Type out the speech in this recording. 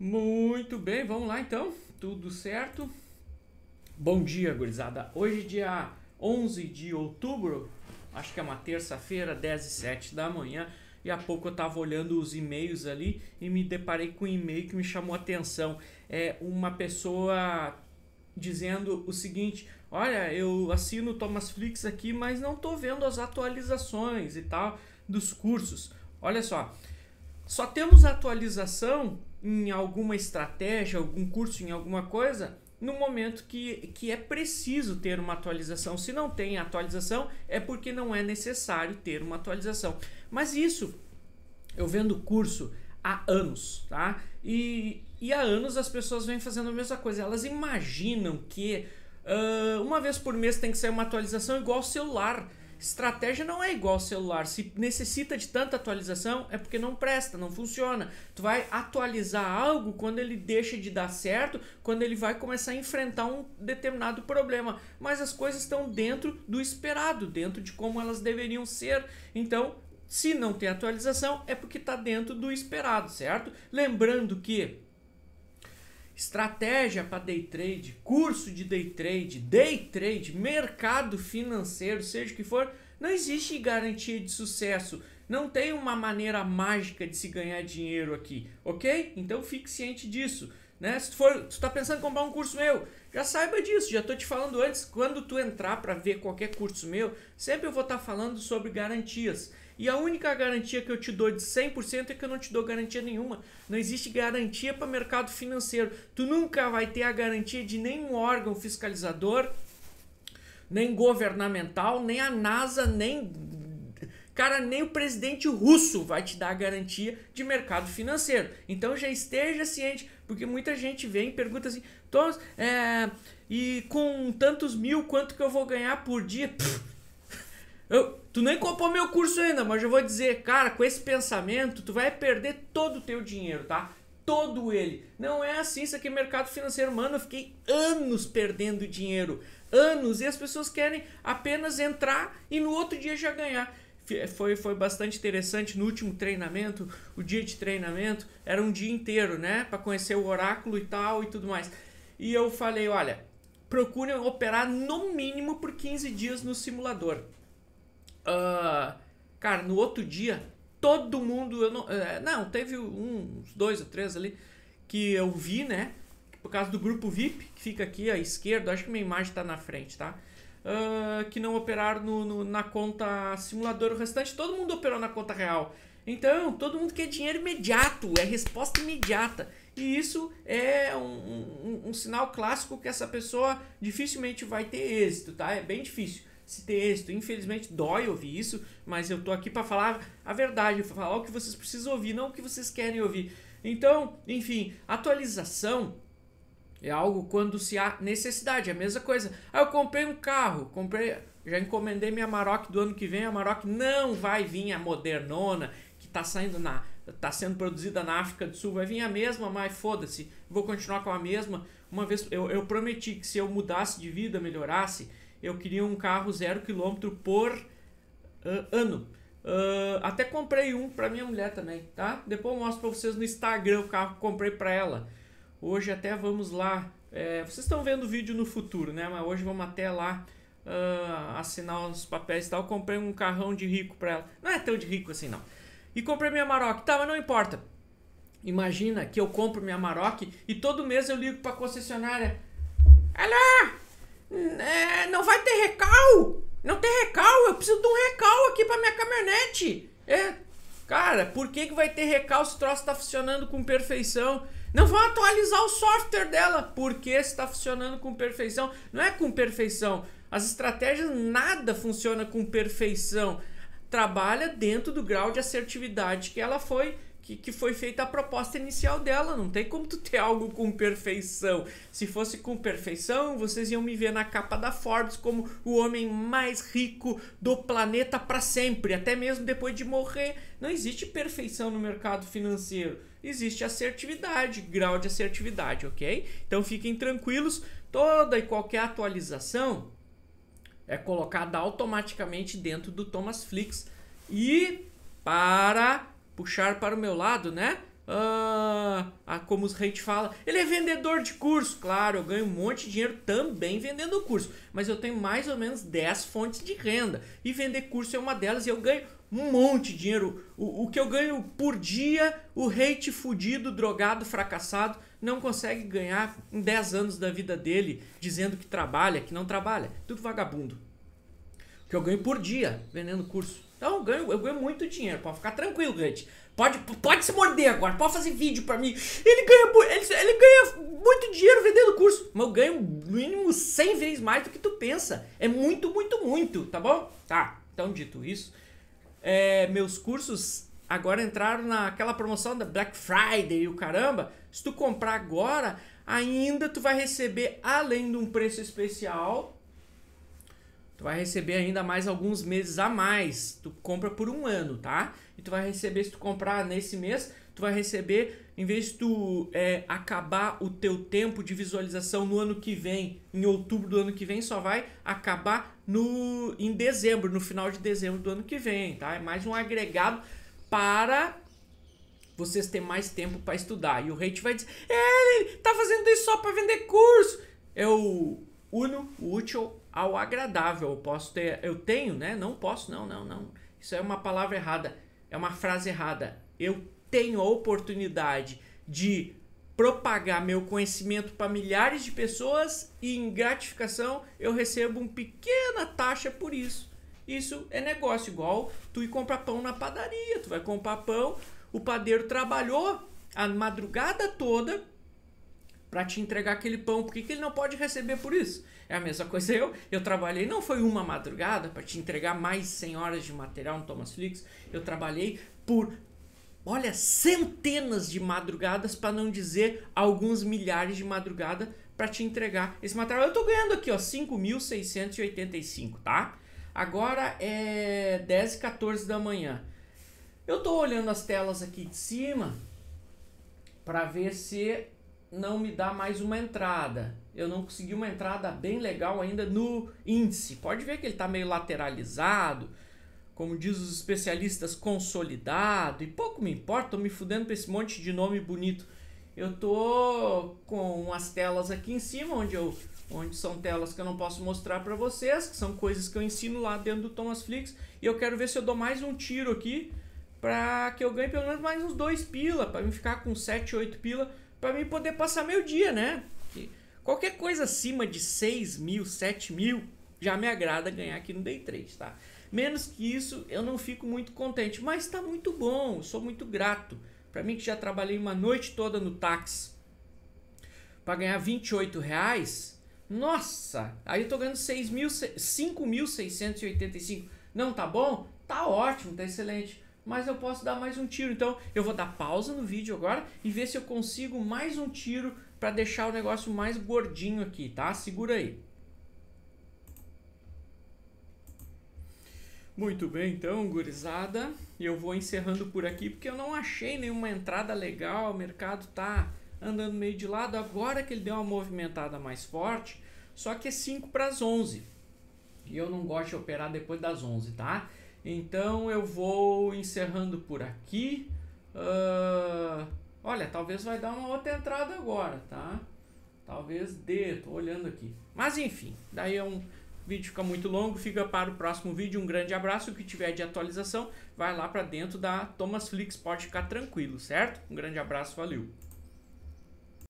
Muito bem, vamos lá então. Tudo certo? Bom dia, gurizada. Hoje, dia 11 de outubro, acho que é uma terça-feira, 10 e 7 da manhã. E há pouco eu estava olhando os e-mails ali e me deparei com um e-mail que me chamou a atenção. É uma pessoa dizendo o seguinte: Olha, eu assino Thomas Flix aqui, mas não estou vendo as atualizações e tal dos cursos. Olha só, só temos atualização em alguma estratégia, algum curso, em alguma coisa, no momento que, que é preciso ter uma atualização. Se não tem atualização, é porque não é necessário ter uma atualização. Mas isso, eu vendo curso há anos, tá? E, e há anos as pessoas vêm fazendo a mesma coisa. Elas imaginam que uh, uma vez por mês tem que sair uma atualização igual ao celular. Estratégia não é igual ao celular. Se necessita de tanta atualização, é porque não presta, não funciona. Tu vai atualizar algo quando ele deixa de dar certo, quando ele vai começar a enfrentar um determinado problema. Mas as coisas estão dentro do esperado, dentro de como elas deveriam ser. Então, se não tem atualização, é porque está dentro do esperado, certo? Lembrando que estratégia para day trade, curso de day trade, day trade, mercado financeiro, seja o que for, não existe garantia de sucesso. Não tem uma maneira mágica de se ganhar dinheiro aqui, ok? Então fique ciente disso. Né? Se tu, for, tu tá pensando em comprar um curso meu, já saiba disso, já tô te falando antes, quando tu entrar para ver qualquer curso meu, sempre eu vou estar tá falando sobre garantias. E a única garantia que eu te dou de 100% é que eu não te dou garantia nenhuma. Não existe garantia para mercado financeiro. Tu nunca vai ter a garantia de nenhum órgão fiscalizador, nem governamental, nem a NASA, nem Cara, nem o presidente russo vai te dar a garantia de mercado financeiro. Então já esteja ciente, porque muita gente vem e pergunta assim: Tom, é, e com tantos mil, quanto que eu vou ganhar por dia? Pff, eu, tu nem comprou meu curso ainda, mas eu vou dizer, cara, com esse pensamento, tu vai perder todo o teu dinheiro, tá? Todo ele. Não é assim, isso aqui é mercado financeiro. Mano, eu fiquei anos perdendo dinheiro. Anos. E as pessoas querem apenas entrar e no outro dia já ganhar foi, foi bastante interessante no último treinamento, o dia de treinamento, era um dia inteiro, né? Para conhecer o oráculo e tal e tudo mais. E eu falei, olha, procurem operar no mínimo por 15 dias no simulador. Uh, cara, no outro dia, todo mundo. Eu não, é, não, teve uns dois ou três ali que eu vi, né? Por causa do grupo VIP, que fica aqui à esquerda, acho que minha imagem está na frente, tá? Uh, que não operaram no, no, na conta simulador. O restante, todo mundo operou na conta real. Então, todo mundo quer dinheiro imediato, é resposta imediata. E isso é um, um, um, sinal clássico que essa pessoa dificilmente vai ter êxito, tá? É bem difícil esse texto. Infelizmente dói ouvir isso, mas eu tô aqui para falar a verdade, falar o que vocês precisam ouvir, não o que vocês querem ouvir. Então, enfim, atualização é algo quando se há necessidade, é a mesma coisa. Ah, eu comprei um carro, comprei, já encomendei minha Maroc do ano que vem, a Maroc não vai vir a modernona que está saindo na tá sendo produzida na África do Sul, vai vir a mesma, mas foda-se, vou continuar com a mesma. Uma vez eu, eu prometi que se eu mudasse de vida, melhorasse, eu queria um carro zero quilômetro por uh, ano. Uh, até comprei um para minha mulher também, tá? Depois eu mostro para vocês no Instagram o carro que comprei para ela. Hoje até vamos lá. É, vocês estão vendo o vídeo no futuro, né? Mas hoje vamos até lá uh, assinar os papéis e tal. comprei um carrão de rico para ela. Não é tão de rico assim, não. E comprei minha Maroc. Tá, mas não importa. Imagina que eu compro minha Maroc e todo mês eu ligo para concessionária. Alô! É, não vai ter recal! Não tem recal, eu preciso de um recal aqui pra minha caminhonete! É, cara, por que, que vai ter recal se o troço tá funcionando com perfeição? Não vão atualizar o software dela, porque está funcionando com perfeição. Não é com perfeição. As estratégias nada funciona com perfeição. Trabalha dentro do grau de assertividade que ela foi que, que foi feita a proposta inicial dela. Não tem como tu ter algo com perfeição. Se fosse com perfeição, vocês iam me ver na capa da Forbes como o homem mais rico do planeta para sempre, até mesmo depois de morrer. Não existe perfeição no mercado financeiro. Existe assertividade, grau de assertividade, ok? Então fiquem tranquilos, toda e qualquer atualização é colocada automaticamente dentro do Thomas Flix e para puxar para o meu lado, né? Ah, como os hate fala, ele é vendedor de curso. Claro, eu ganho um monte de dinheiro também vendendo curso, mas eu tenho mais ou menos 10 fontes de renda e vender curso é uma delas e eu ganho um monte de dinheiro. O, o que eu ganho por dia, o hate fudido, drogado, fracassado não consegue ganhar em 10 anos da vida dele dizendo que trabalha, que não trabalha. Tudo vagabundo que eu ganho por dia vendendo curso. Então eu ganho, eu ganho muito dinheiro, pode ficar tranquilo, gente. Pode, pode se morder agora, pode fazer vídeo pra mim. Ele ganha, ele, ele ganha muito dinheiro vendendo curso. Mas eu ganho mínimo 100 vezes mais do que tu pensa. É muito, muito, muito, tá bom? Tá, então dito isso, é, meus cursos agora entraram naquela promoção da Black Friday e o caramba. Se tu comprar agora, ainda tu vai receber, além de um preço especial, Tu vai receber ainda mais alguns meses a mais. Tu compra por um ano, tá? E tu vai receber, se tu comprar nesse mês, tu vai receber, em vez de tu é, acabar o teu tempo de visualização no ano que vem, em outubro do ano que vem, só vai acabar no em dezembro, no final de dezembro do ano que vem, tá? É mais um agregado para vocês terem mais tempo para estudar. E o hate vai dizer, é, ele tá fazendo isso só para vender curso. É o uno, o útil ao agradável. Eu posso ter, eu tenho, né? Não posso, não, não, não. Isso é uma palavra errada, é uma frase errada. Eu tenho a oportunidade de propagar meu conhecimento para milhares de pessoas e em gratificação eu recebo uma pequena taxa por isso. Isso é negócio, igual tu ir comprar pão na padaria, tu vai comprar pão, o padeiro trabalhou a madrugada toda para te entregar aquele pão. Por que, que ele não pode receber por isso? É a mesma coisa eu. Eu trabalhei, não foi uma madrugada para te entregar mais 100 horas de material no Thomas Flix. Eu trabalhei por, olha, centenas de madrugadas, para não dizer alguns milhares de madrugada para te entregar esse material. Eu estou ganhando aqui, ó, 5.685, tá? Agora é 10 e 14 da manhã. Eu estou olhando as telas aqui de cima para ver se não me dá mais uma entrada. Eu não consegui uma entrada bem legal ainda no índice. Pode ver que ele está meio lateralizado, como diz os especialistas, consolidado. E pouco me importa, estou me fudendo para esse monte de nome bonito. Eu tô com as telas aqui em cima, onde eu onde são telas que eu não posso mostrar para vocês, que são coisas que eu ensino lá dentro do Thomas Flix, e eu quero ver se eu dou mais um tiro aqui para que eu ganhe pelo menos mais uns dois pila, para eu ficar com 7, 8 pila para mim poder passar meu dia, né? Porque qualquer coisa acima de 6 mil, 7 mil, já me agrada ganhar aqui no Day 3, tá? Menos que isso, eu não fico muito contente, mas tá muito bom, sou muito grato. Para mim que já trabalhei uma noite toda no táxi para ganhar 28 reais, nossa, aí eu tô ganhando 6 mil, 5.685. Não tá bom? Tá ótimo, tá excelente mas eu posso dar mais um tiro. Então eu vou dar pausa no vídeo agora e ver se eu consigo mais um tiro para deixar o negócio mais gordinho aqui, tá? Segura aí. Muito bem, então, gurizada, eu vou encerrando por aqui porque eu não achei nenhuma entrada legal, o mercado tá andando meio de lado agora que ele deu uma movimentada mais forte, só que é 5 para as 11. E eu não gosto de operar depois das 11, tá? Então eu vou encerrando por aqui. Uh, olha, talvez vai dar uma outra entrada agora, tá? Talvez dê, tô olhando aqui. Mas enfim, daí é um vídeo fica muito longo, fica para o próximo vídeo. Um grande abraço, o que tiver de atualização, vai lá para dentro da Thomas Flix, pode ficar tranquilo, certo? Um grande abraço, valeu.